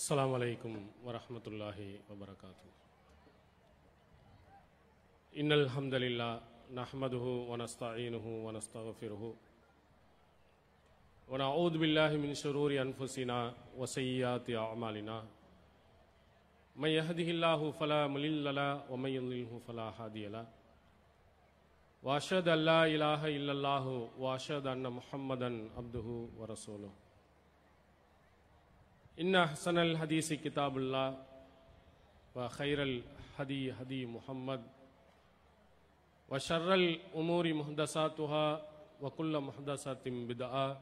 السلام عليكم ورحمة الله وبركاته إن الحمد لله نحمده ونستعينه ونستغفره ونعوذ بالله من شرور أنفسنا وسيئات أعمالنا من يهده الله فلا ملل له ومن يضلله فلا هادي له وأشهد أن لا إله إلا الله وأشهد أن محمدا عبده ورسوله إن أحسن الحديث كتاب الله وخير الهدي هدي محمد وشر الأمور محدثاتها وكل محدثة بدعة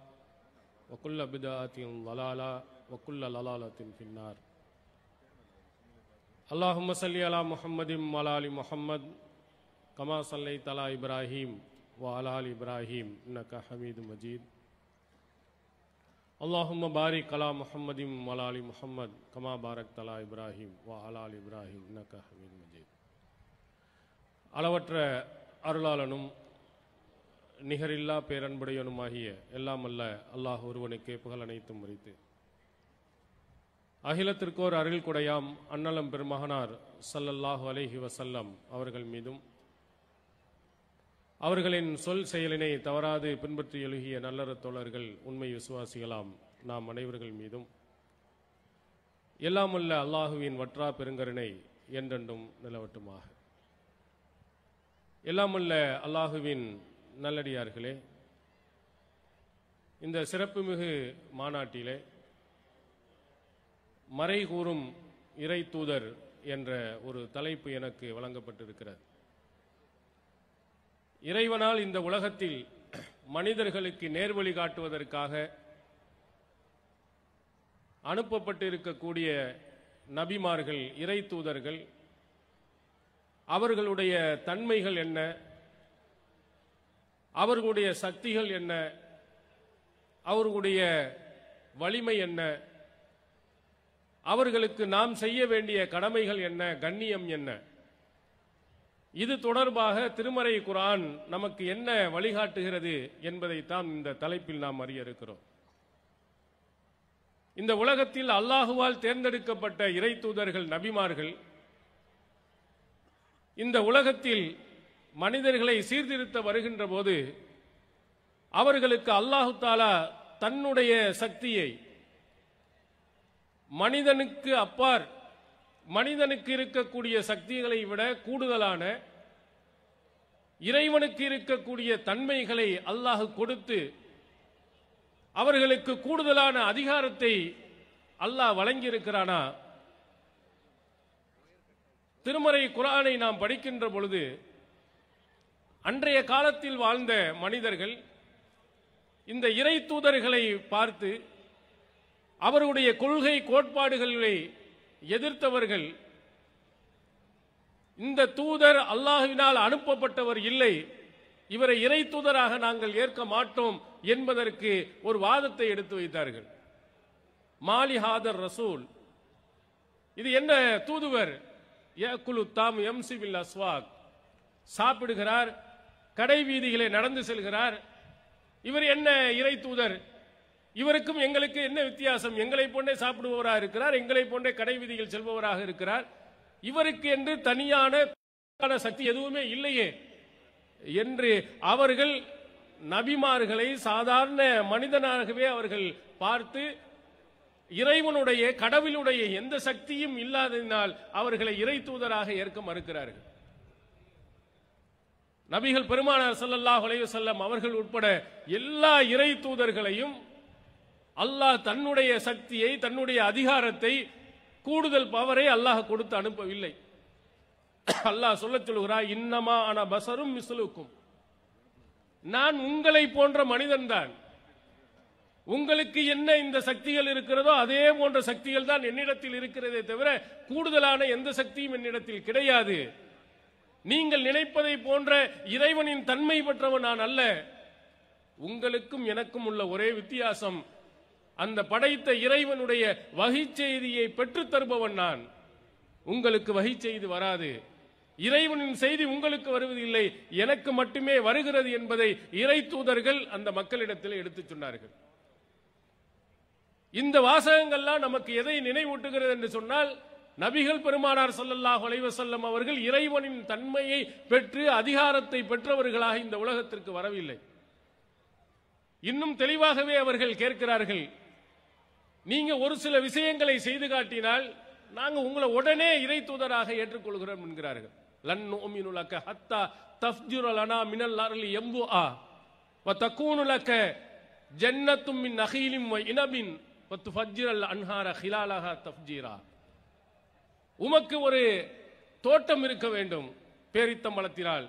وكل بدعة ضلالة وكل ضلالة في النار اللهم صل على محمد وعلى آل محمد كما صليت على إبراهيم وعلى آل إبراهيم إنك حميد مجيد அல்லாஹும் பாரிக் அலா முஹம்மதிம் வலாலி முஹம்மத் கமா பாரக் தலா இப்ராஹிம் வா அலால் இப்ராஹிம் மஜீத் அளவற்ற அருளாளனும் நிகரில்லா பேரன்புடையனுமாகிய எல்லாம் அல்ல அல்லாஹ் ஒருவனுக்கே புகழ் அனைத்தும் முறித்து அகிலத்திற்கோர் அருள் குடையாம் அன்னலம் பெருமகனார் சல்லல்லாஹு அலேஹி வசல்லம் அவர்கள் மீதும் அவர்களின் சொல் செயலினை தவறாது பின்பற்றி எழுகிய நல்லற தோழர்கள் உண்மை விசுவாசிகளாம் நாம் அனைவர்கள் மீதும் எல்லாமுள்ள அல்லாஹுவின் வற்றா பெருங்கருணை என்றென்றும் நிலவட்டுமாக எல்லாமுள்ள அல்லாஹுவின் நல்லடியார்களே இந்த சிறப்புமிகு மாநாட்டிலே மறை கூறும் இறை தூதர் என்ற ஒரு தலைப்பு எனக்கு வழங்கப்பட்டிருக்கிறது இறைவனால் இந்த உலகத்தில் மனிதர்களுக்கு நேர்வழி காட்டுவதற்காக அனுப்பப்பட்டு இருக்கக்கூடிய நபிமார்கள் இறை தூதர்கள் அவர்களுடைய தன்மைகள் என்ன அவர்களுடைய சக்திகள் என்ன அவர்களுடைய வலிமை என்ன அவர்களுக்கு நாம் செய்ய வேண்டிய கடமைகள் என்ன கண்ணியம் என்ன இது தொடர்பாக திருமறை குரான் நமக்கு என்ன வழிகாட்டுகிறது என்பதைத்தான் இந்த தலைப்பில் நாம் அறிய இருக்கிறோம் இந்த உலகத்தில் அல்லாஹுவால் தேர்ந்தெடுக்கப்பட்ட இறை தூதர்கள் நபிமார்கள் இந்த உலகத்தில் மனிதர்களை சீர்திருத்த வருகின்ற போது அவர்களுக்கு அல்லாஹு தாலா தன்னுடைய சக்தியை மனிதனுக்கு அப்பாற் மனிதனுக்கு இருக்கக்கூடிய சக்திகளை விட கூடுதலான இறைவனுக்கு இருக்கக்கூடிய தன்மைகளை அல்லாஹ் கொடுத்து அவர்களுக்கு கூடுதலான அதிகாரத்தை அல்லாஹ் வழங்கியிருக்கிறானா திருமறை குரானை நாம் படிக்கின்ற பொழுது அன்றைய காலத்தில் வாழ்ந்த மனிதர்கள் இந்த இறை தூதர்களை பார்த்து அவருடைய கொள்கை கோட்பாடுகளை எதிர்த்தவர்கள் இந்த தூதர் அல்லாஹுவினால் அனுப்பப்பட்டவர் இல்லை இவரை இறை தூதராக நாங்கள் ஏற்க மாட்டோம் என்பதற்கு ஒரு வாதத்தை எடுத்து வைத்தார்கள் மாலிஹாதர் ரசூல் இது என்ன தூதுவர் தாம் அஸ்வாக் சாப்பிடுகிறார் கடை வீதிகளை நடந்து செல்கிறார் இவர் என்ன இறை தூதர் இவருக்கும் எங்களுக்கு என்ன வித்தியாசம் எங்களை போன்றே சாப்பிடுபவராக இருக்கிறார் எங்களை போன்றே கடை விதியில் செல்பவராக இருக்கிறார் இவருக்கு என்று தனியான சக்தி எதுவுமே இல்லையே என்று அவர்கள் நபிமார்களை சாதாரண மனிதனாகவே அவர்கள் பார்த்து இறைவனுடைய கடவுளுடைய எந்த சக்தியும் இல்லாததினால் அவர்களை இறை தூதராக ஏற்க மறுக்கிறார்கள் நபிகள் பெருமானார் சல்லல்லாஹ் செல்லம் அவர்கள் உட்பட எல்லா இறை தூதர்களையும் அல்லாஹ் தன்னுடைய சக்தியை தன்னுடைய அதிகாரத்தை கூடுதல் பவரை அல்லாஹ் கொடுத்து அனுப்பவில்லை அல்லாஹ் சொல்ல சொல்கிறார் இன்னமா ஆன பசரும் மிசலுக்கும் நான் உங்களை போன்ற மனிதன் தான் உங்களுக்கு என்ன இந்த சக்திகள் இருக்கிறதோ அதே போன்ற சக்திகள் தான் என்னிடத்தில் இருக்கிறதே தவிர கூடுதலான எந்த சக்தியும் என்னிடத்தில் கிடையாது நீங்கள் நினைப்பதை போன்ற இறைவனின் தன்மை பெற்றவன் நான் அல்ல உங்களுக்கும் எனக்கும் உள்ள ஒரே வித்தியாசம் அந்த படைத்த இறைவனுடைய வகை செய்தியை பெற்றுத் தருபவன் நான் உங்களுக்கு வகை செய்தி வராது இறைவனின் செய்தி உங்களுக்கு வருவதில்லை எனக்கு மட்டுமே வருகிறது என்பதை இறை தூதர்கள் அந்த மக்களிடத்தில் எடுத்துச் சொன்னார்கள் இந்த வாசகங்கள்லாம் நமக்கு எதை நினைவூட்டுகிறது என்று சொன்னால் நபிகள் பெருமானார் சல்லல்லாஹ் செல்லம் அவர்கள் இறைவனின் தன்மையை பெற்று அதிகாரத்தை பெற்றவர்களாக இந்த உலகத்திற்கு வரவில்லை இன்னும் தெளிவாகவே அவர்கள் கேட்கிறார்கள் நீங்க ஒரு சில விஷயங்களை செய்து காட்டினால் நாங்க உங்களை உடனே இறை தூதராக ஏற்றுக்கொள்கிறோம் என்கிறார்கள் லன் மினல் எம்பு ஆ வ தக்கூனுலக்க ஹிலாலஹா உமக்கு ஒரு தோட்டம் இருக்க வேண்டும் பேரித்தம்பளத்தினால்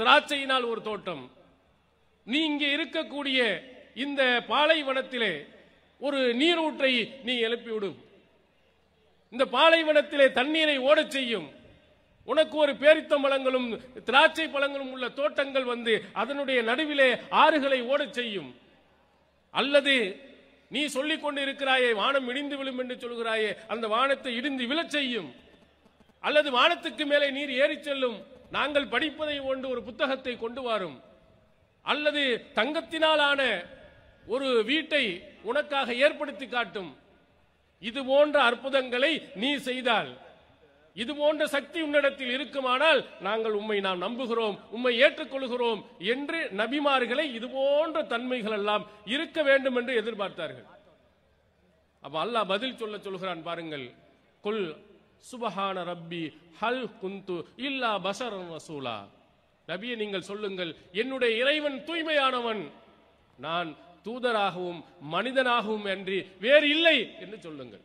திராட்சையினால் ஒரு தோட்டம் நீ இங்கே இருக்கக்கூடிய இந்த பாலைவனத்திலே ஒரு நீரூற்றை நீ எழுப்பிவிடும் இந்த பாலைவனத்திலே தண்ணீரை ஓடச் செய்யும் உனக்கு ஒரு பேரித்த பழங்களும் திராட்சை பழங்களும் உள்ள தோட்டங்கள் வந்து அதனுடைய நடுவிலே ஆறுகளை ஓடச் செய்யும் அல்லது நீ சொல்லிக் கொண்டு இருக்கிறாயே வானம் இடிந்து விழும் என்று சொல்கிறாயே அந்த வானத்தை இடிந்து விழச் செய்யும் அல்லது வானத்துக்கு மேலே நீர் ஏறி செல்லும் நாங்கள் படிப்பதை கொண்டு ஒரு புத்தகத்தை கொண்டு வரும் அல்லது தங்கத்தினாலான ஒரு வீட்டை உனக்காக ஏற்படுத்தி காட்டும் இது போன்ற அற்புதங்களை நீ செய்தால் இது போன்ற சக்தி உன்னிடத்தில் இருக்குமானால் நாங்கள் உம்மை நாம் நம்புகிறோம் உம்மை ஏற்றுக்கொள்கிறோம் என்று நபிமார்களை இது போன்ற தன்மைகள் எல்லாம் இருக்க வேண்டும் என்று எதிர்பார்த்தார்கள் அப்ப அல்லாஹ் பதில் சொல்ல சொல்கிறான் பாருங்கள் கொல் சுபஹான ரப்பி ஹல் குந்து இல்லா பசரன் ரசூலா நபியை நீங்கள் சொல்லுங்கள் என்னுடைய இறைவன் தூய்மையானவன் நான் தூதராகவும் மனிதனாகவும் அன்றி வேறு இல்லை என்று சொல்லுங்கள்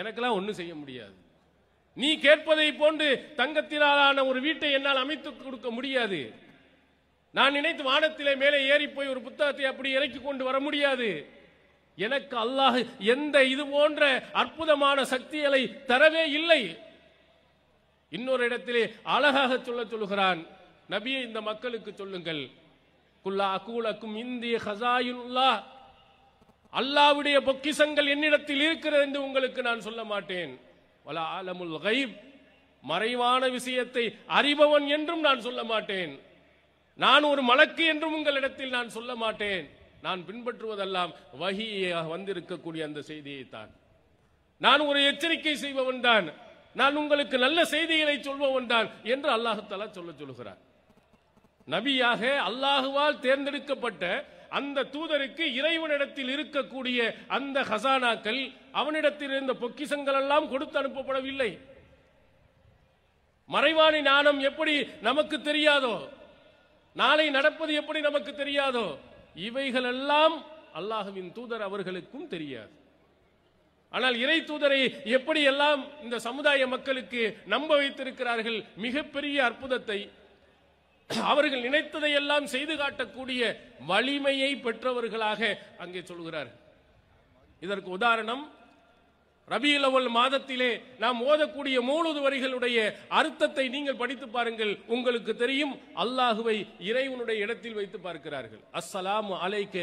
எனக்கெல்லாம் ஒன்றும் செய்ய முடியாது நீ கேட்பதை போன்று தங்கத்தினாலான ஒரு வீட்டை என்னால் அமைத்து கொடுக்க முடியாது நான் நினைத்து வானத்திலே மேலே ஏறி போய் ஒரு புத்தகத்தை அப்படி இறக்கி கொண்டு வர முடியாது எனக்கு அல்லாஹ் எந்த இது போன்ற அற்புதமான சக்திகளை தரவே இல்லை இன்னொரு இடத்திலே அழகாக சொல்ல சொல்லுகிறான் நபியை இந்த மக்களுக்கு சொல்லுங்கள் இந்திய அல்லாவுடைய பொக்கிசங்கள் என்னிடத்தில் இருக்கிறது என்று உங்களுக்கு நான் சொல்ல மாட்டேன் வல ஆலமுல் மறைவான விஷயத்தை அறிபவன் என்றும் நான் சொல்ல மாட்டேன் நான் ஒரு மலக்கு என்றும் உங்களிடத்தில் நான் சொல்ல மாட்டேன் நான் பின்பற்றுவதெல்லாம் வகியாக வந்திருக்கக்கூடிய அந்த செய்தியை தான் நான் ஒரு எச்சரிக்கை செய்பவன் தான் நான் உங்களுக்கு நல்ல செய்திகளை சொல்பவன் தான் என்று அல்லாஹத்தாலா சொல்ல சொல்லுகிறான் நபியாக அல்லாஹுவால் தேர்ந்தெடுக்கப்பட்ட அந்த தூதருக்கு இறைவனிடத்தில் இருக்கக்கூடிய அந்த ஹசானாக்கள் அவனிடத்தில் இருந்த பொக்கிசங்கள் எல்லாம் கொடுத்து அனுப்பப்படவில்லை மறைவானி ஞானம் எப்படி நமக்கு தெரியாதோ நாளை நடப்பது எப்படி நமக்கு தெரியாதோ இவைகள் எல்லாம் அல்லாஹுவின் தூதர் அவர்களுக்கும் தெரியாது ஆனால் இறை தூதரை எப்படி எல்லாம் இந்த சமுதாய மக்களுக்கு நம்ப வைத்திருக்கிறார்கள் மிகப்பெரிய அற்புதத்தை அவர்கள் நினைத்ததை எல்லாம் செய்து காட்டக்கூடிய வலிமையை பெற்றவர்களாக அங்கே சொல்கிறார் இதற்கு உதாரணம் ரபியலவல் மாதத்திலே நாம் ஓதக்கூடிய மூலது வரிகளுடைய அர்த்தத்தை நீங்கள் படித்து பாருங்கள் உங்களுக்கு தெரியும் அல்லாஹுவை இறைவனுடைய இடத்தில் வைத்து பார்க்கிறார்கள் அஸ்ஸலாம் அலைக்க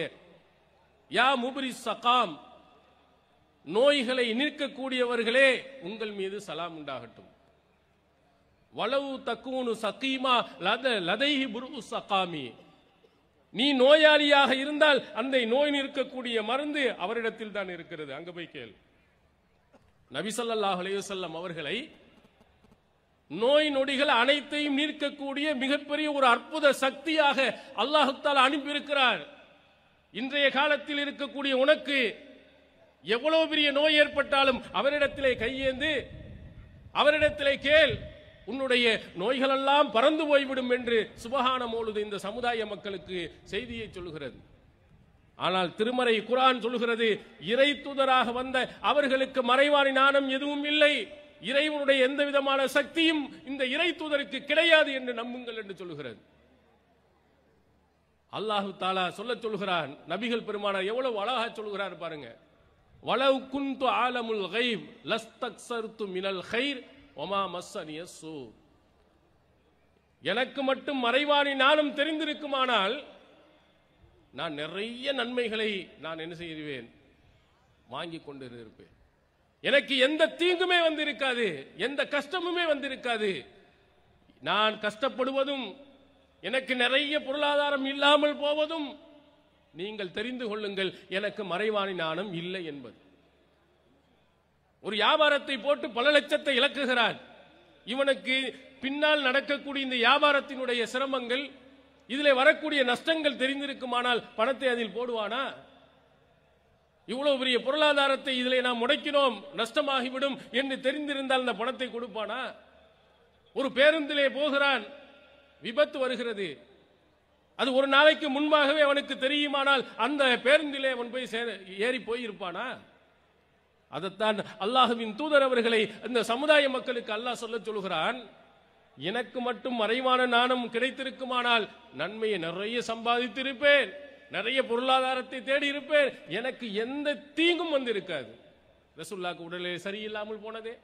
யா முபரி சகாம் நோய்களை நிற்கக்கூடியவர்களே உங்கள் மீது சலாம் உண்டாகட்டும் வளவு தக்கூனு சக்கீமா லத லதைஹி புரு சகாமி நீ நோயாளியாக இருந்தால் அந்த நோய் நிற்கக்கூடிய மருந்து அவரிடத்தில் தான் இருக்கிறது அங்க போய் கேள் நபிசல்லாஹ் அலையுசல்லம் அவர்களை நோய் நொடிகள் அனைத்தையும் நீர்க்கக்கூடிய மிகப்பெரிய ஒரு அற்புத சக்தியாக அல்லாஹுத்தால் அனுப்பியிருக்கிறார் இன்றைய காலத்தில் இருக்கக்கூடிய உனக்கு எவ்வளவு பெரிய நோய் ஏற்பட்டாலும் அவரிடத்திலே கையேந்து அவரிடத்திலே கேள் உன்னுடைய நோய்களெல்லாம் பறந்து போய்விடும் என்று சுபகான மோழுது இந்த சமுதாய மக்களுக்கு செய்தியை சொல்லுகிறது ஆனால் திருமறை குரான் சொல்கிறது இறை தூதராக வந்த அவர்களுக்கு மறைவான ஞானம் எதுவும் இல்லை இறைவனுடைய எந்த விதமான சக்தியும் இந்த இறை தூதருக்கு கிடையாது என்று நம்புங்கள் என்று சொல்லுகிறது அல்லாஹு தாலா சொல்ல சொல்கிறான் நபிகள் பெருமானார் எவ்வளவு அழகா சொல்கிறார் பாருங்க வளவு குந்து ஆலமுல் லஸ்தக் லஸ்தக்சர்த்து மினல் ஹைர் ஒமா மஸ்ஸனிய எனக்கு மட்டும் மறைவாணி நானும் தெரிந்திருக்குமானால் நான் நிறைய நன்மைகளை நான் என்ன செய்வேன் வாங்கி கொண்டு இருப்பேன் எனக்கு எந்த தீங்குமே வந்திருக்காது எந்த கஷ்டமுமே வந்திருக்காது நான் கஷ்டப்படுவதும் எனக்கு நிறைய பொருளாதாரம் இல்லாமல் போவதும் நீங்கள் தெரிந்து கொள்ளுங்கள் எனக்கு மறைவாணி நாணம் இல்லை என்பது ஒரு வியாபாரத்தை போட்டு பல லட்சத்தை இழக்குகிறான் இவனுக்கு பின்னால் நடக்கக்கூடிய இந்த வியாபாரத்தினுடைய சிரமங்கள் இதில் வரக்கூடிய நஷ்டங்கள் தெரிந்திருக்குமானால் பணத்தை அதில் போடுவானா இவ்வளவு பெரிய பொருளாதாரத்தை இதில் நாம் முடக்கினோம் நஷ்டமாகிவிடும் என்று தெரிந்திருந்தால் அந்த பணத்தை கொடுப்பானா ஒரு பேருந்திலே போகிறான் விபத்து வருகிறது அது ஒரு நாளைக்கு முன்பாகவே அவனுக்கு தெரியுமானால் அந்த பேருந்திலே அவன் போய் ஏறி போயிருப்பானா அதைத்தான் அல்லாஹுவின் தூதர் அவர்களை இந்த சமுதாய மக்களுக்கு அல்லாஹ் சொல்ல சொல்கிறான் எனக்கு மட்டும் மறைவான நாணம் கிடைத்திருக்குமானால் நன்மையை நிறைய சம்பாதித்திருப்பேன் நிறைய பொருளாதாரத்தை தேடி இருப்பேன் எனக்கு எந்த தீங்கும் வந்திருக்காது ரசூல்லாக்கு உடலே சரியில்லாமல் போனதே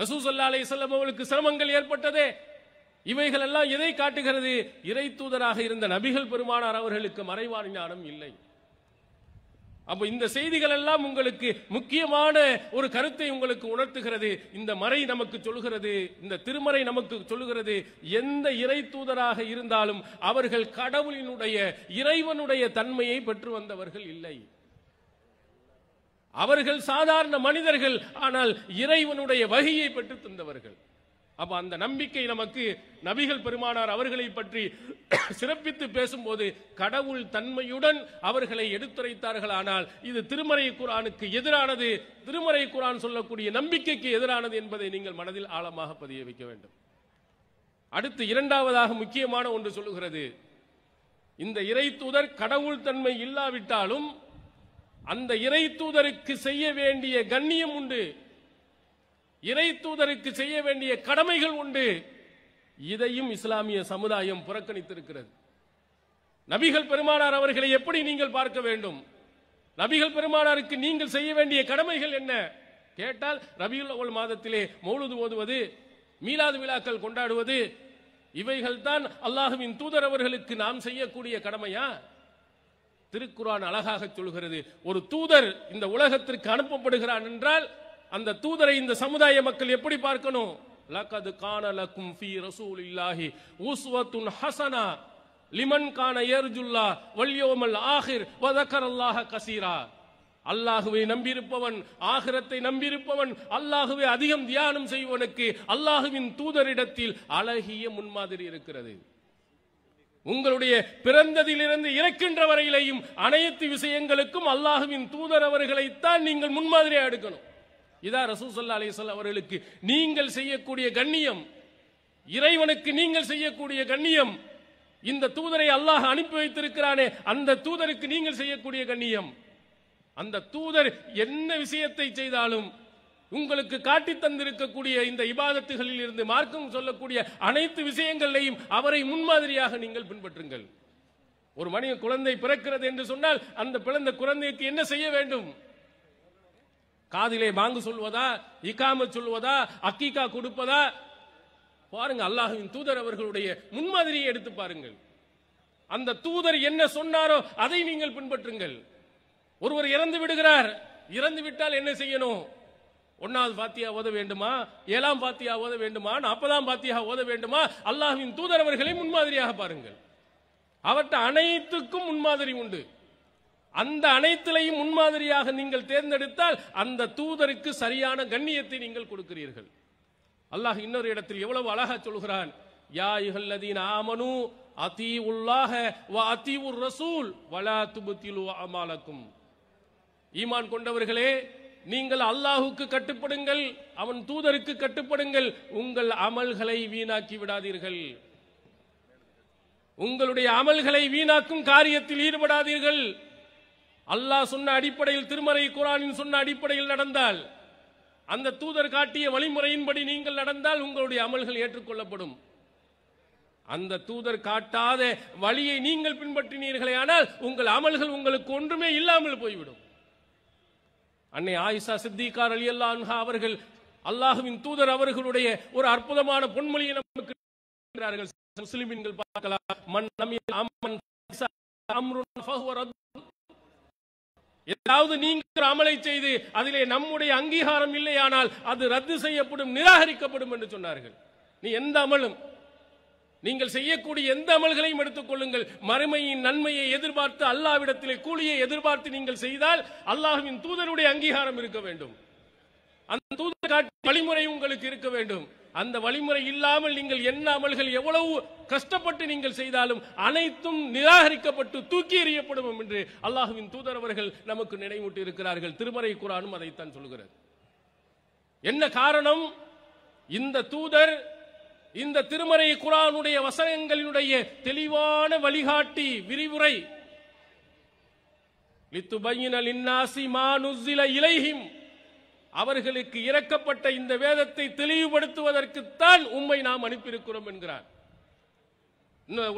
ரசூ சொல்லா செல்லம் அவளுக்கு சிரமங்கள் ஏற்பட்டதே இவைகள் எல்லாம் எதை காட்டுகிறது இறை தூதராக இருந்த நபிகள் பெருமானார் அவர்களுக்கு மறைவான ஞானம் இல்லை அப்ப இந்த செய்திகள் எல்லாம் உங்களுக்கு முக்கியமான ஒரு கருத்தை உங்களுக்கு உணர்த்துகிறது இந்த மறை நமக்கு சொல்கிறது இந்த திருமறை நமக்கு சொல்கிறது எந்த இறை தூதராக இருந்தாலும் அவர்கள் கடவுளினுடைய இறைவனுடைய தன்மையை பெற்று வந்தவர்கள் இல்லை அவர்கள் சாதாரண மனிதர்கள் ஆனால் இறைவனுடைய வகையை பெற்று தந்தவர்கள் அப்ப அந்த நம்பிக்கை நமக்கு நபிகள் பெருமானார் அவர்களை பற்றி சிறப்பித்து பேசும்போது கடவுள் தன்மையுடன் அவர்களை எடுத்துரைத்தார்கள் ஆனால் இது திருமறை குரானுக்கு எதிரானது திருமறை குரான் சொல்லக்கூடிய நம்பிக்கைக்கு எதிரானது என்பதை நீங்கள் மனதில் ஆழமாக பதிய வைக்க வேண்டும் அடுத்து இரண்டாவதாக முக்கியமான ஒன்று சொல்லுகிறது இந்த இறை தூதர் கடவுள் தன்மை இல்லாவிட்டாலும் அந்த இறை தூதருக்கு செய்ய வேண்டிய கண்ணியம் உண்டு இறை தூதருக்கு செய்ய வேண்டிய கடமைகள் உண்டு இதையும் இஸ்லாமிய சமுதாயம் புறக்கணித்திருக்கிறது நபிகள் பெருமானார் அவர்களை எப்படி நீங்கள் பார்க்க வேண்டும் நபிகள் பெருமானாருக்கு நீங்கள் செய்ய வேண்டிய கடமைகள் என்ன கேட்டால் ரபியுல் மாதத்திலே மௌலுது ஓதுவது மீலாது விழாக்கள் கொண்டாடுவது இவைகள் தான் அல்லாஹுவின் தூதர் அவர்களுக்கு நாம் செய்யக்கூடிய கடமையா திருக்குறான் அழகாக சொல்கிறது ஒரு தூதர் இந்த உலகத்திற்கு அனுப்பப்படுகிறான் என்றால் அந்த தூதரை இந்த சமுதாய மக்கள் எப்படி பார்க்கணும் லகது கான லக்கும் ஃபி ரசூல் இல்லாஹி உஸ்வத்துன் ஹசனா லிமன் கான ஏர்ஜுல்லா வல்யோமல் ஆஹிர் வதக்கர் அல்லாஹ கசீரா அல்லாஹுவை நம்பியிருப்பவன் ஆகிரத்தை நம்பியிருப்பவன் அல்லாஹுவை அதிகம் தியானம் செய்வனுக்கு அல்லாஹுவின் தூதரிடத்தில் அழகிய முன்மாதிரி இருக்கிறது உங்களுடைய பிறந்ததிலிருந்து இறக்கின்ற வரையிலையும் அனைத்து விஷயங்களுக்கும் அல்லாஹுவின் தூதர் அவர்களைத்தான் நீங்கள் முன்மாதிரியாக எடுக்கணும் இதான் ரசூசல்லா அலிசல்ல அவர்களுக்கு நீங்கள் செய்யக்கூடிய கண்ணியம் இறைவனுக்கு நீங்கள் செய்யக்கூடிய கண்ணியம் இந்த தூதரை அல்லாஹ் அனுப்பி வைத்திருக்கிறானே அந்த தூதருக்கு நீங்கள் செய்யக்கூடிய கண்ணியம் அந்த தூதர் என்ன விஷயத்தை செய்தாலும் உங்களுக்கு காட்டி தந்திருக்கக்கூடிய இந்த இபாதத்துகளில் இருந்து மார்க்கம் சொல்லக்கூடிய அனைத்து விஷயங்களையும் அவரை முன்மாதிரியாக நீங்கள் பின்பற்றுங்கள் ஒரு மனித குழந்தை பிறக்கிறது என்று சொன்னால் அந்த பிறந்த குழந்தைக்கு என்ன செய்ய வேண்டும் காதிலே பாங்கு சொல்வதா இக்காம சொல்வதா அக்கீகா கொடுப்பதா பாருங்க அல்லாஹுவின் தூதர் அவர்களுடைய முன்மாதிரியை எடுத்து பாருங்கள் அந்த தூதர் என்ன சொன்னாரோ அதை நீங்கள் பின்பற்றுங்கள் ஒருவர் இறந்து விடுகிறார் இறந்து விட்டால் என்ன செய்யணும் ஒன்னாவது பாத்தியா ஓத வேண்டுமா ஏழாம் பாத்தியா ஓத வேண்டுமா நாற்பதாம் பாத்தியா ஓத வேண்டுமா அல்லாஹுவின் தூதர் அவர்களை முன்மாதிரியாக பாருங்கள் அவற்றை அனைத்துக்கும் முன்மாதிரி உண்டு அந்த அனைத்திலையும் முன்மாதிரியாக நீங்கள் தேர்ந்தெடுத்தால் அந்த தூதருக்கு சரியான கண்ணியத்தை நீங்கள் கொடுக்கிறீர்கள் அல்லாஹ் இன்னொரு இடத்தில் எவ்வளவு அழகா சொல்கிறான் யா அதி உல்லாக அதி உர் ரசூல் வலா அமாலக்கும் ஈமான் கொண்டவர்களே நீங்கள் அல்லாஹுக்கு கட்டுப்படுங்கள் அவன் தூதருக்கு கட்டுப்படுங்கள் உங்கள் அமல்களை வீணாக்கி விடாதீர்கள் உங்களுடைய அமல்களை வீணாக்கும் காரியத்தில் ஈடுபடாதீர்கள் அல்லாஹ் சொன்ன அடிப்படையில் திருமறை குரானின் சொன்ன அடிப்படையில் நடந்தால் அந்த தூதர் காட்டிய வழிமுறையின்படி நீங்கள் நடந்தால் உங்களுடைய அமல்கள் ஏற்றுக்கொள்ளப்படும் அந்த தூதர் காட்டாத வழியை நீங்கள் பின்பற்றினீர்களே ஆனால் உங்கள் அமல்கள் உங்களுக்கு ஒன்றுமே இல்லாமல் போய்விடும் அன்னை ஆயிஷா சித்திகார் அலி அல்லா அவர்கள் அல்லாஹுவின் தூதர் அவர்களுடைய ஒரு அற்புதமான பொன்மொழியை நமக்கு பார்க்கலாம் மண் ஏதாவது நீங்கள் அமலை செய்து அதிலே நம்முடைய அங்கீகாரம் இல்லையானால் அது ரத்து செய்யப்படும் நிராகரிக்கப்படும் என்று சொன்னார்கள் நீ எந்த அமலும் நீங்கள் செய்யக்கூடிய எந்த அமல்களையும் எடுத்துக்கொள்ளுங்கள் மறுமையின் நன்மையை எதிர்பார்த்து அல்லாவிடத்திலே கூலியை எதிர்பார்த்து நீங்கள் செய்தால் அல்லாஹுவின் தூதருடைய அங்கீகாரம் இருக்க வேண்டும் அந்த தூதர் காட்டி வழிமுறை உங்களுக்கு இருக்க வேண்டும் அந்த வழிமுறை இல்லாமல் நீங்கள் என்ன அமல்கள் எவ்வளவு கஷ்டப்பட்டு நீங்கள் செய்தாலும் அனைத்தும் நிராகரிக்கப்பட்டு தூக்கி எறியப்படும் என்று அல்லாஹுவின் தூதர் அவர்கள் நமக்கு நினைவூட்டி இருக்கிறார்கள் திருமறை குரானும் அதைத்தான் சொல்கிறது என்ன காரணம் இந்த தூதர் இந்த திருமறை குரானுடைய வசனங்களினுடைய தெளிவான வழிகாட்டி விரிவுரை இலைஹிம் அவர்களுக்கு இறக்கப்பட்ட இந்த வேதத்தை தெளிவுபடுத்துவதற்குத்தான் உண்மை நாம் அனுப்பியிருக்கிறோம் என்கிறார்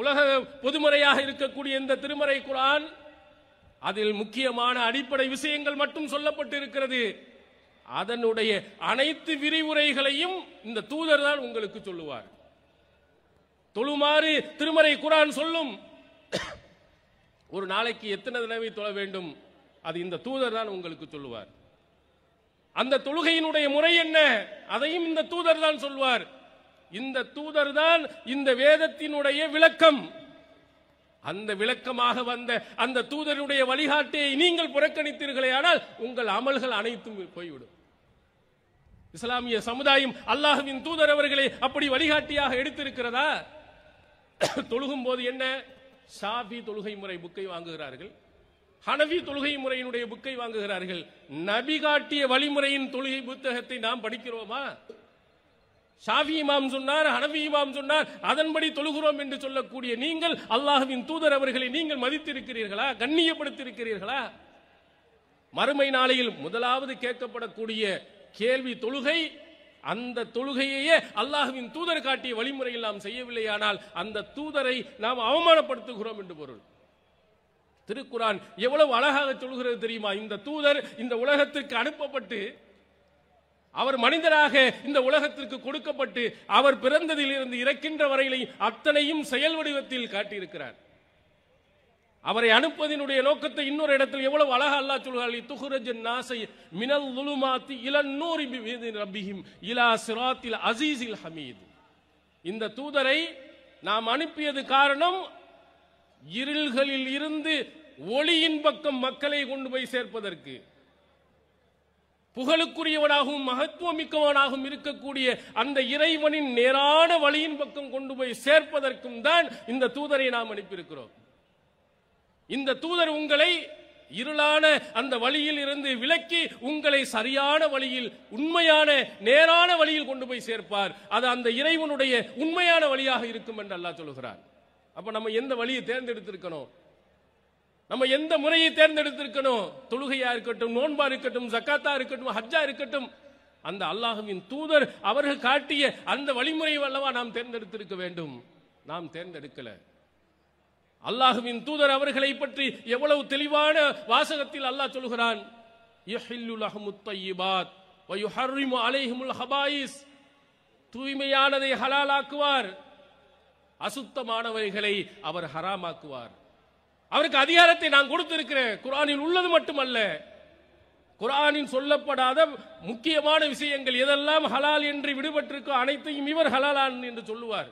உலக பொதுமறையாக இருக்கக்கூடிய இந்த திருமறை குரான் அதில் முக்கியமான அடிப்படை விஷயங்கள் மட்டும் சொல்லப்பட்டிருக்கிறது அதனுடைய அனைத்து விரிவுரைகளையும் இந்த தூதர் தான் உங்களுக்கு சொல்லுவார் தொழுமாறு திருமறை குரான் சொல்லும் ஒரு நாளைக்கு எத்தனை தடவை தொழ வேண்டும் அது இந்த தூதர் தான் உங்களுக்கு சொல்லுவார் அந்த தொழுகையினுடைய முறை என்ன அதையும் இந்த தூதர் தான் சொல்வார் இந்த தூதர் தான் இந்த வேதத்தினுடைய விளக்கம் அந்த விளக்கமாக வந்த அந்த தூதருடைய வழிகாட்டியை நீங்கள் புறக்கணித்தீர்களே ஆனால் உங்கள் அமல்கள் அனைத்தும் போய்விடும் இஸ்லாமிய சமுதாயம் அல்லாஹுவின் தூதர் அவர்களை அப்படி வழிகாட்டியாக எடுத்திருக்கிறதா தொழுகும் போது என்ன சாபி தொழுகை முறை புக்கை வாங்குகிறார்கள் ஹனவி தொழுகை முறையினுடைய புக்கை வாங்குகிறார்கள் நபி காட்டிய வழிமுறையின் தொழுகை புத்தகத்தை நாம் படிக்கிறோமா ஷாஃபி இமாம் சொன்னார் ஹனவி இமாம் சொன்னார் அதன்படி தொழுகிறோம் என்று சொல்லக்கூடிய நீங்கள் அல்லாஹுவின் தூதர் அவர்களை நீங்கள் மதித்திருக்கிறீர்களா கண்ணியப்படுத்தியிருக்கிறீர்களா மறுமை நாளையில் முதலாவது கேட்கப்படக்கூடிய கேள்வி தொழுகை அந்த தொழுகையே அல்லாஹுவின் தூதர் காட்டிய வழிமுறையில் நாம் செய்யவில்லையானால் அந்த தூதரை நாம் அவமானப்படுத்துகிறோம் என்று பொருள் திருக்குரான் எவ்வளவு அழகாக சொல்கிறது தெரியுமா இந்த தூதர் இந்த உலகத்திற்கு அனுப்பப்பட்டு அவர் மனிதராக இந்த உலகத்திற்கு கொடுக்கப்பட்டு அவர் பிறந்ததில் இருந்து இறக்கின்ற வரையிலையும் அத்தனையும் செயல் வடிவத்தில் காட்டியிருக்கிறார் அவரை அனுப்பதினுடைய நோக்கத்தை இன்னொரு இடத்தில் எவ்வளவு அழகா அல்லா சொல்கிறார்கள் துகுரஜன் நாசை மினல் உலுமாத்தி இளநூறு ரபிஹிம் இலா சிராத்தில் அசீசில் ஹமீது இந்த தூதரை நாம் அனுப்பியது காரணம் இருள்களில் இருந்து ஒளியின் பக்கம் மக்களை கொண்டு போய் சேர்ப்பதற்கு புகழுக்குரியவனாகவும் மிக்கவனாகவும் இருக்கக்கூடிய அந்த இறைவனின் நேரான வழியின் பக்கம் கொண்டு போய் சேர்ப்பதற்கும் தான் இந்த தூதரை நாம் அனுப்பியிருக்கிறோம் இந்த தூதர் உங்களை இருளான அந்த வழியில் இருந்து விலக்கி உங்களை சரியான வழியில் உண்மையான நேரான வழியில் கொண்டு போய் சேர்ப்பார் அது அந்த இறைவனுடைய உண்மையான வழியாக இருக்கும் என்று அல்லாஹ் சொல்லுகிறார் அப்ப நம்ம எந்த வழியை தேர்ந்தெடுத்திருக்கணும் நம்ம எந்த முறையை தேர்ந்தெடுத்திருக்கணும் தொழுகையா இருக்கட்டும் நோன்பா இருக்கட்டும் சக்காத்தா இருக்கட்டும் ஹஜ்ஜா இருக்கட்டும் அந்த அல்லாஹுவின் தூதர் அவர்கள் காட்டிய அந்த வழிமுறை அல்லவா நாம் தேர்ந்தெடுத்திருக்க வேண்டும் நாம் தேர்ந்தெடுக்கல அல்லாஹுவின் தூதர் அவர்களை பற்றி எவ்வளவு தெளிவான வாசகத்தில் அல்லாஹ் சொல்கிறான் தூய்மையானதை ஹலாலாக்குவார் அசுத்தமானவைகளை அவர் ஹராமாக்குவார் அவருக்கு அதிகாரத்தை நான் கொடுத்திருக்கிறேன் குரானில் உள்ளது மட்டுமல்ல குரானின் சொல்லப்படாத முக்கியமான விஷயங்கள் எதெல்லாம் ஹலால் என்று விடுபட்டிருக்கோ அனைத்தையும் இவர் ஹலாலான் என்று சொல்லுவார்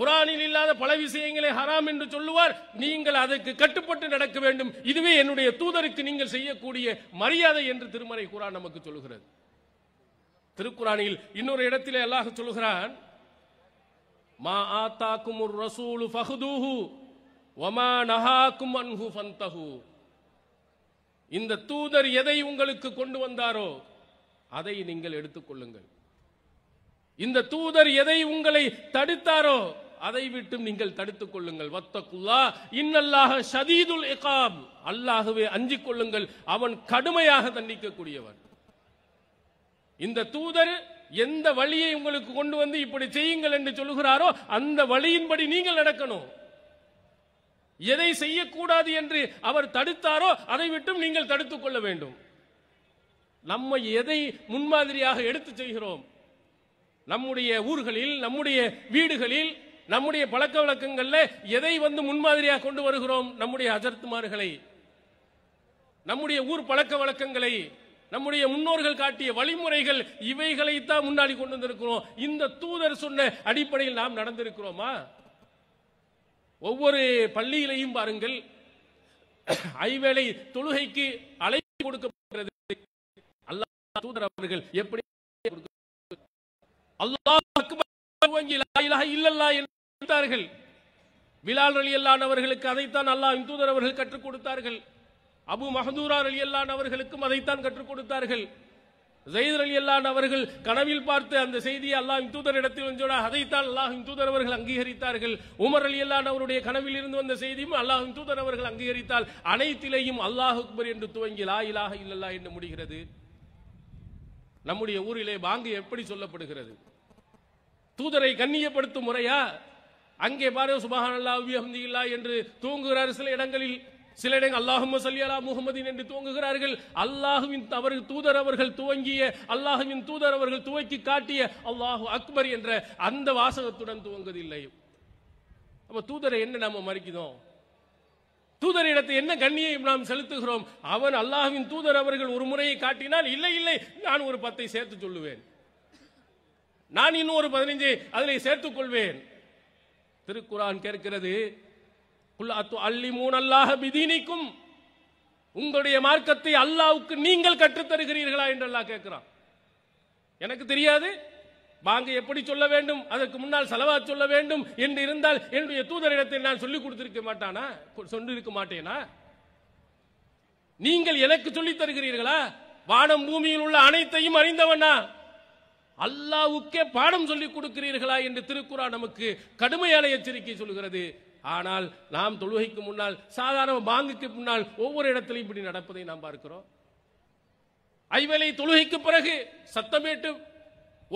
குரானில் இல்லாத பல விஷயங்களை ஹராம் என்று சொல்லுவார் நீங்கள் அதற்கு கட்டுப்பட்டு நடக்க வேண்டும் இதுவே என்னுடைய தூதருக்கு நீங்கள் செய்யக்கூடிய மரியாதை என்று திருமறை குரான் நமக்கு சொல்லுகிறது திருக்குறானில் இன்னொரு இடத்திலே அல்லாஹ் சொல்லுகிறான் மா ஆத்தாக்கும் ரசூலு ஃபஹுதூஹு ஒமா நஹாக்கும் அன்ஹு ஃபந்தஹு இந்த தூதர் எதை உங்களுக்கு கொண்டு வந்தாரோ அதை நீங்கள் எடுத்துக்கொள்ளுங்கள் இந்த தூதர் எதை உங்களை தடுத்தாரோ அதை விட்டு நீங்கள் தடுத்துக் கொள்ளுங்கள் வத்தக்குல்லா இன்னல்லாக ஷதீதுல் இகாப் அல்லாகவே அஞ்சிக் கொள்ளுங்கள் அவன் கடுமையாக தண்டிக்கக்கூடியவன் இந்த தூதர் எந்த வழியை உங்களுக்கு கொண்டு வந்து இப்படி செய்யுங்கள் என்று சொல்லுகிறாரோ அந்த வழியின்படி நீங்கள் நடக்கணும் எதை செய்யக்கூடாது என்று அவர் தடுத்தாரோ அதை விட்டும் நீங்கள் தடுத்துக் கொள்ள வேண்டும் நம்ம எதை முன்மாதிரியாக எடுத்து செய்கிறோம் நம்முடைய ஊர்களில் நம்முடைய வீடுகளில் நம்முடைய பழக்க வழக்கங்களில் எதை வந்து முன்மாதிரியாக கொண்டு வருகிறோம் நம்முடைய அஜர்த்துமார்களை நம்முடைய ஊர் பழக்க வழக்கங்களை நம்முடைய முன்னோர்கள் காட்டிய வழிமுறைகள் இவைகளைத்தான் முன்னாடி கொண்டு வந்திருக்கிறோம் இந்த தூதர் சொன்ன அடிப்படையில் நாம் நடந்திருக்கிறோமா ஒவ்வொரு பள்ளியிலையும் பாருங்கள் ஐவேளை தொழுகைக்கு அழைப்பு கொடுக்கப்படுகிறது அல்லாஹ் தூதர் அவர்கள் எப்படி என்றார்கள் விலால் அலி அல்லான் அவர்களுக்கு அதைத்தான் அல்லாஹின் தூதர் அவர்கள் கற்றுக் கொடுத்தார்கள் அபு மஹதூரார் அலி அல்லான் அவர்களுக்கும் அதைத்தான் கற்றுக் கொடுத்தார்கள் ஜெயித் அலி அல்லான் அவர்கள் கனவில் பார்த்து அந்த செய்தியை அல்லாஹின் தூதரிடத்தில் சொன்னார் அதைத்தான் அல்லாஹின் தூதர் அவர்கள் அங்கீகரித்தார்கள் உமர் அலி அல்லான் அவருடைய கனவில் இருந்து வந்த செய்தியும் அல்லாஹின் தூதர் அவர்கள் அங்கீகரித்தால் அனைத்திலேயும் அல்லாஹ் அக்பர் என்று துவங்கி லா இலாக இல்லல்லா என்று முடிகிறது நம்முடைய ஊரிலே பாங்கு எப்படி சொல்லப்படுகிறது தூதரை கண்ணியப்படுத்தும் முறையா அங்கே பாரு சுபஹானல்லா அபி என்று தூங்குகிறார் சில இடங்களில் சில இடங்கள் அல்லாஹும் சல்லியலா முகமதின் என்று துவங்குகிறார்கள் அல்லாஹுவின் அவர்கள் தூதர் அவர்கள் துவங்கிய அல்லாஹுவின் தூதர் அவர்கள் துவக்கி காட்டிய அல்லாஹு அக்பர் என்ற அந்த வாசகத்துடன் துவங்குவதில்லை அப்ப தூதரை என்ன நாம மறிக்கிறோம் தூதர் இடத்தை என்ன கண்ணியை நாம் செலுத்துகிறோம் அவன் அல்லாஹுவின் தூதர் அவர்கள் ஒரு முறையை காட்டினால் இல்லை இல்லை நான் ஒரு பத்தை சேர்த்து சொல்லுவேன் நான் இன்னும் ஒரு பதினைஞ்சு அதனை சேர்த்துக் கொள்வேன் திருக்குறான் கேட்கிறது அல்லாஹ உங்களுடைய மார்க்கத்தை அல்லாவுக்கு நீங்கள் கற்றுத்தருகிறீர்களா என்று அல்லாஹ் கேட்கிறான் எனக்கு தெரியாது வாங்க எப்படி சொல்ல வேண்டும் அதற்கு முன்னால் செலவா சொல்ல வேண்டும் என்று இருந்தால் என்னுடைய தூதரிடத்தை நான் சொல்லிக் கொடுத்திருக்க மாட்டானா சொல்லிருக்க மாட்டேனா நீங்கள் எனக்கு சொல்லித் தருகிறீர்களா வானம் பூமியில் உள்ள அனைத்தையும் அறிந்தவனா அல்லாவுக்கே பாடம் சொல்லிக் கொடுக்கிறீர்களா என்று திருக்குறா நமக்கு கடுமையான எச்சரிக்கை சொல்கிறது ஆனால் நாம் தொழுகைக்கு முன்னால் சாதாரண பாங்குக்கு முன்னால் ஒவ்வொரு இடத்திலையும் இப்படி நடப்பதை நாம் பார்க்கிறோம் ஐவேளை தொழுகைக்கு பிறகு சத்தமேட்டு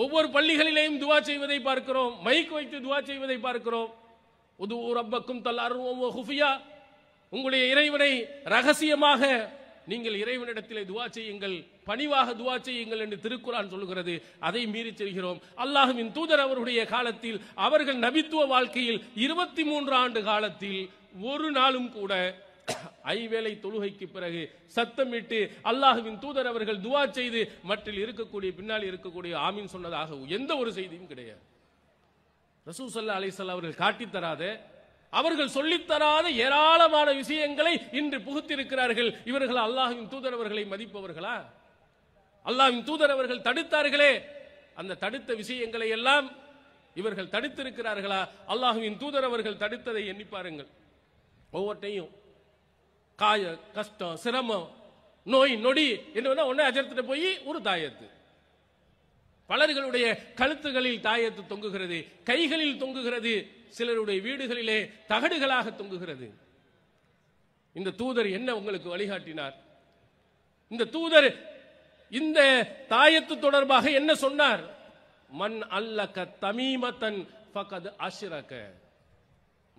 ஒவ்வொரு பள்ளிகளிலேயும் துவா செய்வதை பார்க்கிறோம் மைக் வைத்து துவா செய்வதை பார்க்கிறோம் உது ரப்பக்கும் தல் உங்களுடைய இறைவனை ரகசியமாக நீங்கள் இறைவனிடத்திலே துவா செய்யுங்கள் பணிவாக துவா செய்யுங்கள் என்று திருக்குறான் சொல்லுகிறது அதை மீறி செல்கிறோம் அல்லாஹுவின் தூதர் அவருடைய காலத்தில் அவர்கள் நபித்துவ வாழ்க்கையில் இருபத்தி மூன்று ஆண்டு காலத்தில் ஒரு நாளும் கூட ஐவேளை தொழுகைக்கு பிறகு சத்தமிட்டு அல்லாஹுவின் தூதர் அவர்கள் துவா செய்து மற்றில் இருக்கக்கூடிய பின்னால் இருக்கக்கூடிய ஆமீன் சொன்னதாக எந்த ஒரு செய்தியும் கிடையாது ரசூசல்லா அலிசல்லா அவர்கள் காட்டித்தராத அவர்கள் சொல்லித்தராத ஏராளமான விஷயங்களை இன்று புகுத்திருக்கிறார்கள் இவர்கள் அல்லாஹின் தூதரவர்களை மதிப்பவர்களா அல்லாஹின் தூதரவர்கள் தடுத்தார்களே அந்த தடுத்த விஷயங்களை எல்லாம் இவர்கள் தடுத்திருக்கிறார்களா அல்லாஹுவின் தூதரவர்கள் தடுத்ததை எண்ணி பாருங்கள் ஒவ்வொருத்தையும் காய கஷ்டம் சிரமம் நோய் நொடி என்ன ஒன்னே அஜர்த்துட்டு போய் ஒரு தாயத்து பலர்களுடைய கழுத்துகளில் தாயத்து தொங்குகிறது கைகளில் தொங்குகிறது சிலருடைய வீடுகளிலே தகடுகளாக தொங்குகிறது இந்த தூதர் என்ன உங்களுக்கு வழிகாட்டினார் இந்த தூதர் இந்த தாயத்து தொடர்பாக என்ன சொன்னார் மண் அல்லக்க தமீமத்தன் ஃபகத்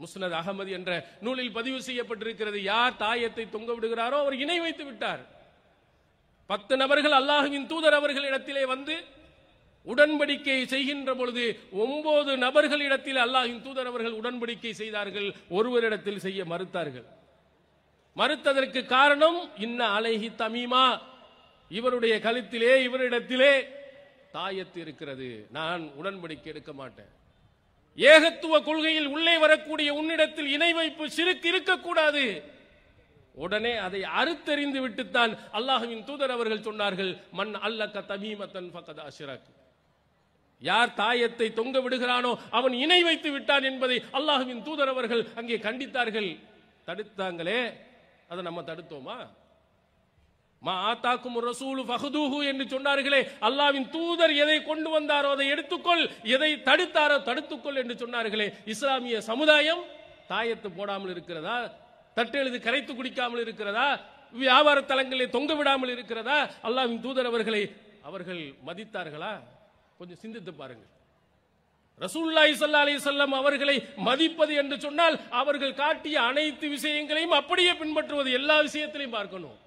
முஸ்னத் அகமது என்ற நூலில் பதிவு செய்யப்பட்டிருக்கிறது யார் தாயத்தை தொங்க விடுகிறாரோ அவர் இணை வைத்து விட்டார் பத்து நபர்கள் அல்லாஹுவின் தூதர் அவர்கள் இடத்திலே வந்து உடன்படிக்கை செய்கின்ற பொழுது ஒன்பது நபர்களிடத்தில் அல்லாஹின் தூதர் அவர்கள் உடன்படிக்கை செய்தார்கள் ஒருவரிடத்தில் செய்ய மறுத்தார்கள் மறுத்ததற்கு காரணம் இன்ன அழகி தமீமா இவருடைய கழுத்திலே இவரிடத்திலே தாயத்து இருக்கிறது நான் உடன்படிக்கை எடுக்க மாட்டேன் ஏகத்துவ கொள்கையில் உள்ளே வரக்கூடிய உன்னிடத்தில் இணை வைப்பு சிறுக்கு இருக்கக்கூடாது உடனே அதை அறுத்தறிந்து விட்டுத்தான் அல்லாஹுவின் தூதர் அவர்கள் சொன்னார்கள் மண் அல்ல தமீமத்தன் ஃபக்கத் அஷ்ராக் யார் தாயத்தை தொங்க விடுகிறானோ அவன் இணை வைத்து விட்டான் என்பதை அல்லாஹுவின் தூதர் அவர்கள் அங்கே கண்டித்தார்கள் தடுத்தாங்களே அதை நம்ம தடுத்தோமா மா ஆத்தாக்கும் ரசூலு ஃபஹதூஹு என்று சொன்னார்களே அல்லாவின் தூதர் எதை கொண்டு வந்தாரோ அதை எடுத்துக்கொள் எதை தடுத்தாரோ தடுத்துக்கொள் என்று சொன்னார்களே இஸ்லாமிய சமுதாயம் தாயத்து போடாமல் இருக்கிறதா தட்டெழுது கரைத்து குடிக்காமல் இருக்கிறதா வியாபார தலங்களை தொங்க விடாமல் இருக்கிறதா அல்லாவின் தூதர் அவர்களை அவர்கள் மதித்தார்களா கொஞ்சம் சிந்தித்து பாருங்க ரசூல்லாய் சல்லா அலி சொல்லம் அவர்களை மதிப்பது என்று சொன்னால் அவர்கள் காட்டிய அனைத்து விஷயங்களையும் அப்படியே பின்பற்றுவது எல்லா விஷயத்திலையும் பார்க்கணும்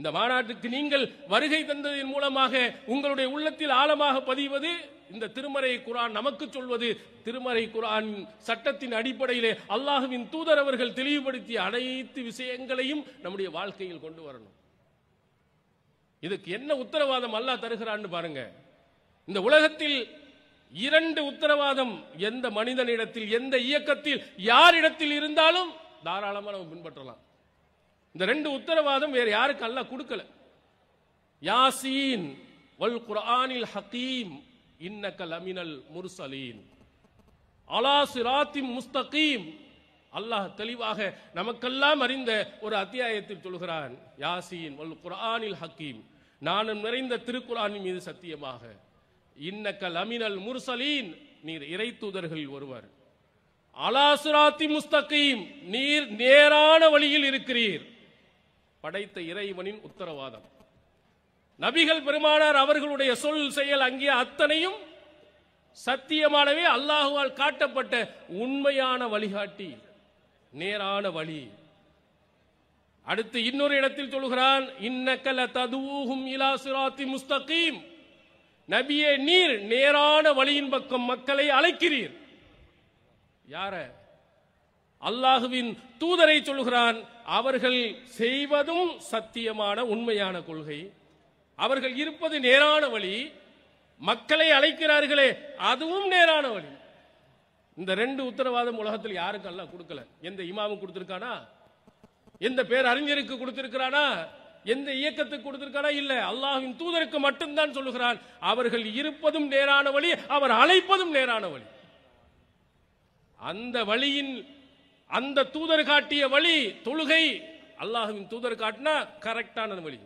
இந்த மாநாட்டுக்கு நீங்கள் வருகை தந்ததன் மூலமாக உங்களுடைய உள்ளத்தில் ஆழமாக பதிவது இந்த திருமறை குரான் நமக்கு சொல்வது திருமறை குரான் சட்டத்தின் அடிப்படையிலே அல்லாஹுவின் தூதர் அவர்கள் தெளிவுபடுத்திய அனைத்து விஷயங்களையும் நம்முடைய வாழ்க்கையில் கொண்டு வரணும் இதுக்கு என்ன உத்தரவாதம் அல்லாஹ் தருகிறான்னு பாருங்க இந்த உலகத்தில் இரண்டு உத்தரவாதம் எந்த மனிதனிடத்தில் எந்த இயக்கத்தில் யாரிடத்தில் இருந்தாலும் தாராளமாக நம்ம பின்பற்றலாம் இந்த ரெண்டு உத்தரவாதம் வேறு யாருக்கு அல்ல கொடுக்கல யாசீன் குரானில் ஹக்கீம் இன்னக்கல் அமினல் முர்சலீன் அலா சிராத்திம் முஸ்தகீம் அல்லாஹ் தெளிவாக நமக்கெல்லாம் அறிந்த ஒரு அத்தியாயத்தில் சொல்கிறான் யாசீன் குரானில் ஹக்கீம் நானும் நிறைந்த திருக்குறானின் மீது சத்தியமாக இன்னக்கல் அமினல் முர்சலீன் நீர் இறை தூதர்களில் ஒருவர் அலாசுராத்தி முஸ்தகீம் நீர் நேரான வழியில் இருக்கிறீர் படைத்த இறைவனின் உத்தரவாதம் நபிகள் பெருமானார் அவர்களுடைய சொல் செயல் அங்கே அத்தனையும் சத்தியமானவே அல்லாஹுவால் காட்டப்பட்ட உண்மையான வழிகாட்டி நேரான வழி அடுத்து இன்னொரு இடத்தில் சொல்கிறான் இன்னக்கல ததுவூகும் இலாசுராத்தி முஸ்தகீம் நபியே நீர் நேரான வழியின் பக்கம் மக்களை அழைக்கிறீர் யார அல்லாஹுவின் தூதரை சொல்கிறான் அவர்கள் செய்வதும் சத்தியமான உண்மையான கொள்கை அவர்கள் இருப்பது நேரான வழி மக்களை அழைக்கிறார்களே அதுவும் நேரான வழி இந்த ரெண்டு உத்தரவாதம் உலகத்தில் அல்ல கொடுக்கல எந்த இமாவும் கொடுத்திருக்கானா எந்த பேர் அறிஞருக்கு கொடுத்திருக்கிறானா எந்த இயக்கத்துக்கு கொடுத்திருக்காரா இல்ல அல்லாஹின் தூதருக்கு மட்டும்தான் சொல்லுகிறான் அவர்கள் இருப்பதும் நேரான வழி அவர் அழைப்பதும் நேரான வழி அந்த வழியின் அந்த தூதர் காட்டிய வழி தொழுகை அல்லாஹுவின் தூதர் காட்டினா கரெக்டான வழி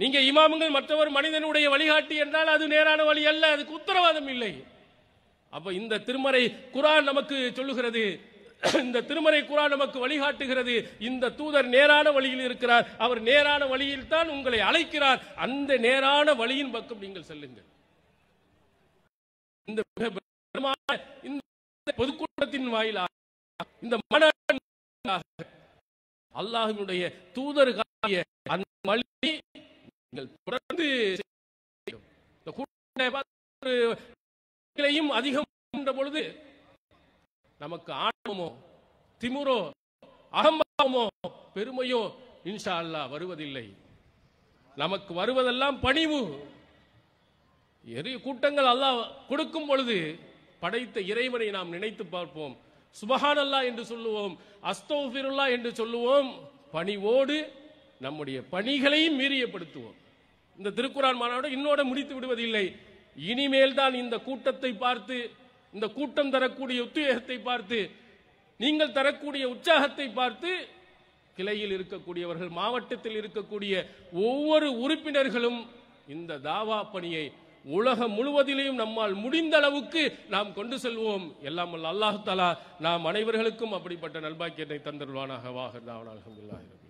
நீங்க இமாமுங்கள் மற்றவர் மனிதனுடைய வழிகாட்டி என்றால் அது நேரான வழி அல்ல அதுக்கு உத்தரவாதம் இல்லை அப்ப இந்த திருமறை குரான் நமக்கு சொல்லுகிறது இந்த திருமறை குரா நமக்கு வழிகாட்டுகிறது இந்த தூதர் நேரான வழியில் இருக்கிறார் அவர் நேரான வழியில் தான் உங்களை அழைக்கிறார் அந்த நேரான வழியின் பக்கம் நீங்கள் செல்லுங்கள் இந்த பொதுக்கூட்டத்தின் வாயிலாக இந்த மன அல்லாஹினுடைய தூதர் அந்த வழி நீங்கள் தொடர்ந்து இந்த அதிகம் பொழுது நமக்கு ஆணவமோ திமுரோ அகம்பாவமோ பெருமையோ இன்ஷா அல்லா வருவதில்லை நமக்கு வருவதெல்லாம் பணிவு எரிய கூட்டங்கள் அல்லாஹ் கொடுக்கும் பொழுது படைத்த இறைவனை நாம் நினைத்து பார்ப்போம் அல்லா என்று சொல்லுவோம் அஸ்தோபிருல்லா என்று சொல்லுவோம் பணிவோடு நம்முடைய பணிகளையும் மீறியப்படுத்துவோம் இந்த திருக்குறான் மாநாடு இன்னோட முடித்து விடுவதில்லை இனிமேல் தான் இந்த கூட்டத்தை பார்த்து இந்த கூட்டம் தரக்கூடிய உத்வேகத்தை பார்த்து நீங்கள் தரக்கூடிய உற்சாகத்தை பார்த்து கிளையில் இருக்கக்கூடியவர்கள் மாவட்டத்தில் இருக்கக்கூடிய ஒவ்வொரு உறுப்பினர்களும் இந்த தாவா பணியை உலகம் முழுவதிலையும் நம்மால் முடிந்த அளவுக்கு நாம் கொண்டு செல்வோம் எல்லாம் அல்லாஹு தலா நாம் அனைவர்களுக்கும் அப்படிப்பட்ட நல்பாக்கியத்தை தந்தருவானாக வாக தாவனாக